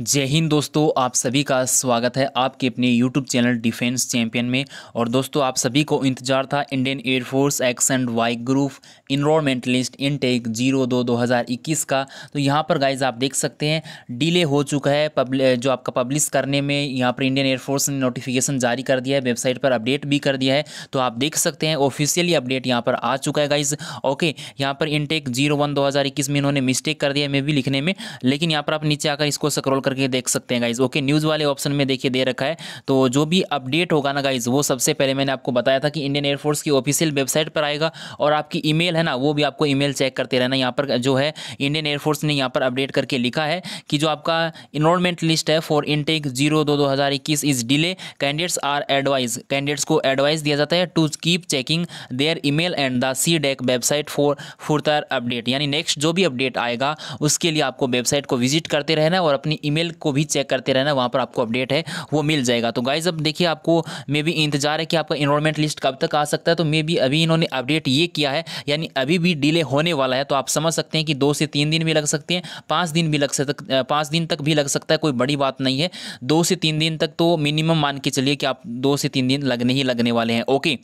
जय हिंद दोस्तों आप सभी का स्वागत है आपके अपने YouTube चैनल डिफेंस चैंपियन में और दोस्तों आप सभी को इंतजार था Indian air force X and Y group enrolment list intake zero दो दो हज़ार इक्कीस का तो यहाँ पर गाइज आप देख सकते हैं डिले हो चुका है पब्ल जो आपका पब्लिश करने में यहाँ पर इंडियन एयरफोर्स ने नोटिफिकेशन जारी कर दिया है वेबसाइट पर अपडेट भी कर दिया है तो आप देख सकते हैं ऑफिशियली अपडेट यहाँ पर आ चुका है गाइज ओके यहाँ पर इनटेक जीरो वन दो हज़ार इक्कीस में इन्होंने मिस्टेक कर दिया है मे भी लिखने में लेकिन यहाँ पर आप नीचे आकर इसको स्क्रोल करके देख सकते हैं गाइज ओके न्यूज़ वाले ऑप्शन में देखिए दे रखा है तो जो भी अपडेट होगा ना गाइज वो सबसे पहले मैंने आपको बताया था कि इंडियन एयरफोर्स की ऑफिशियल वेबसाइट पर आएगा और आपकी ई है ना वो भी आपको ई चेक करते रहना यहाँ पर जो है इंडियन एयरफोर्स ने यहाँ पर अपडेट करके लिखा है कि जो आपका इनरोलमेंट लिस्ट है फॉर इनटेक जीरो दो दो हज़ार इक्कीस is delay candidates are advise candidates को एडवाइस दिया जाता है to keep checking their email and the C DAC website for further update यानी नेक्स्ट जो भी अपडेट आएगा उसके लिए आपको वेबसाइट को विजिट करते रहना और अपनी ईमेल को भी चेक करते रहना वहाँ पर आपको अपडेट है वो मिल जाएगा तो गाइज अब देखिए आपको मे बी इंतजार है कि आपका इनरोलमेंट लिस्ट कब तक आ सकता है तो मे बी अभी इन्होंने अपडेट ये किया है यानी अभी भी डिले होने वाला है तो आप समझ सकते हैं कि दो से तीन दिन भी लग सकते हैं पाँच दिन भी लग सक पाँच दिन तक भी लग सकता है कोई बड़ी बात नहीं है दो से तीन दिन तक तो मिनिमम मान के चलिए कि आप दो से तीन दिन लगने ही लगने वाले हैं ओके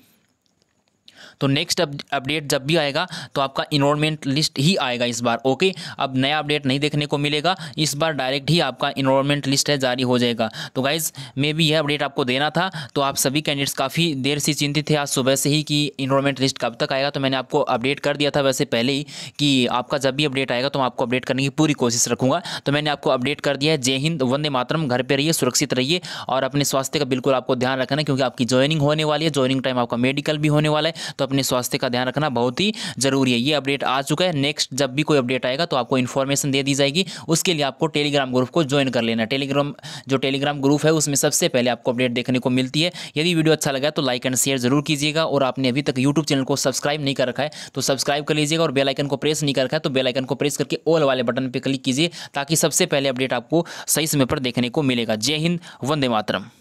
तो नेक्स्ट अपडेट जब भी आएगा तो आपका इनरोलमेंट लिस्ट ही आएगा इस बार ओके अब नया अपडेट नहीं देखने को मिलेगा इस बार डायरेक्ट ही आपका इनरोलमेंट लिस्ट है जारी हो जाएगा तो गाइज़ मे भी यह अपडेट आपको देना था तो आप सभी कैंडिडेट्स काफ़ी देर से चिंतित थे आज सुबह से ही कि इनरोलमेंट लिस्ट कब तक आएगा तो मैंने आपको अपडेट कर दिया था वैसे पहले ही कि आपका जब भी अपडेट आएगा तो मैं आपको अपडेट करने की पूरी कोशिश रखूँगा तो मैंने आपको अपडेट कर दिया है जय हिंद वंदे मातरम घर पर रहिए सुरक्षित रहिए और अपने स्वास्थ्य का बिल्कुल आपको ध्यान रखना क्योंकि आपकी ज्वाइनिंग होने वाली है ज्वाइनिंग टाइम आपका मेडिकल भी होने वाला है तो अपने स्वास्थ्य का ध्यान रखना बहुत ही जरूरी है ये अपडेट आ चुका है नेक्स्ट जब भी कोई अपडेट आएगा तो आपको इन्फॉर्मेशन दे दी जाएगी उसके लिए आपको टेलीग्राम ग्रुप को ज्वाइन कर लेना टेलीग्राम जो टेलीग्राम ग्रुप है उसमें सबसे पहले आपको अपडेट देखने को मिलती है यदि वीडियो अच्छा लगा तो लाइक एंड शेयर जरूर कीजिएगा और आपने अभी तक यूट्यूब चैनल को सब्सक्राइब नहीं कर रखा है तो सब्सक्राइब कर लीजिएगा और बेलाइकन को प्रेस नहीं कर रखा है तो बेलाइकन को प्रेस करके ऑल वाले बटन पर क्लिक कीजिए ताकि सबसे पहले अपडेट आपको सही समय पर देखने को मिलेगा जय हिंद वंदे मातरम